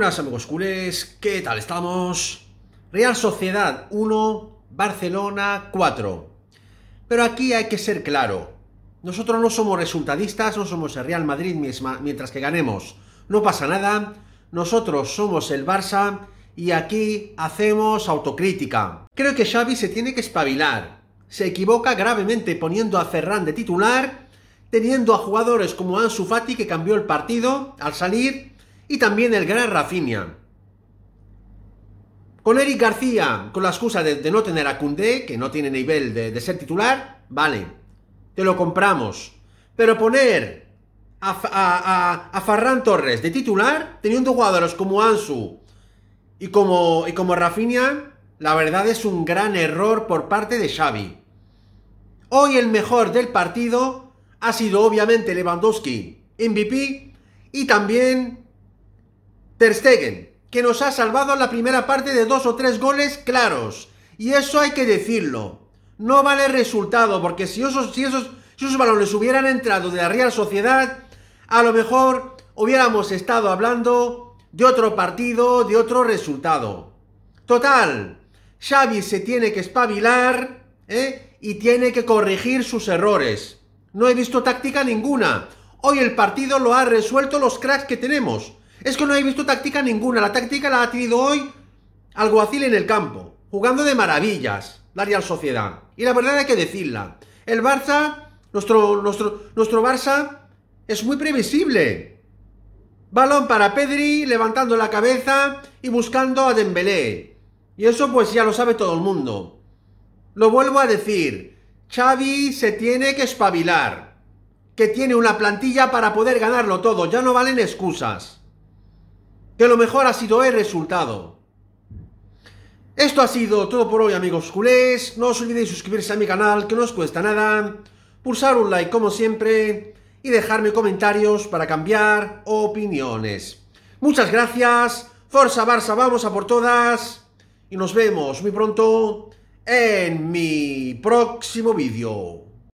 buenas amigos culés, ¿qué tal estamos? Real Sociedad 1, Barcelona 4. Pero aquí hay que ser claro. Nosotros no somos resultadistas, no somos el Real Madrid mientras que ganemos. No pasa nada, nosotros somos el Barça y aquí hacemos autocrítica. Creo que Xavi se tiene que espabilar. Se equivoca gravemente poniendo a Ferran de titular, teniendo a jugadores como Ansu Fati que cambió el partido al salir y también el gran Rafinha. Con Eric García, con la excusa de, no tener a Kunde, que no tiene nivel de, ser titular, vale, te lo compramos. Pero poner a, Farran Torres de titular, teniendo jugadores como Ansu y como, y como Rafinha, la verdad es un gran error por parte de Xavi. Hoy el mejor del partido ha sido obviamente Lewandowski, MVP, y también Ter que nos ha salvado la primera parte de dos o tres goles claros. Y eso hay que decirlo. No vale resultado, porque si esos, si esos, balones hubieran entrado de la Real Sociedad, a lo mejor hubiéramos estado hablando de otro partido, de otro resultado. Total, Xavi se tiene que espabilar ¿eh? y tiene que corregir sus errores. No he visto táctica ninguna. Hoy el partido lo ha resuelto los cracks que tenemos. Es que no he visto táctica ninguna. La táctica la ha tenido hoy Alguacil en el campo, jugando de maravillas la Real Sociedad. Y la verdad hay que decirla. El Barça, nuestro, nuestro, nuestro Barça, es muy previsible. Balón para Pedri, levantando la cabeza y buscando a Dembélé. Y eso pues ya lo sabe todo el mundo. Lo vuelvo a decir, Xavi se tiene que espabilar. Que tiene una plantilla para poder ganarlo todo, ya no valen excusas que lo mejor ha sido el resultado. Esto ha sido todo por hoy amigos culés, no os olvidéis suscribirse a mi canal que no os cuesta nada, pulsar un like como siempre y dejarme comentarios para cambiar opiniones. Muchas gracias, Forza Barça, vamos a por todas y nos vemos muy pronto en mi próximo vídeo.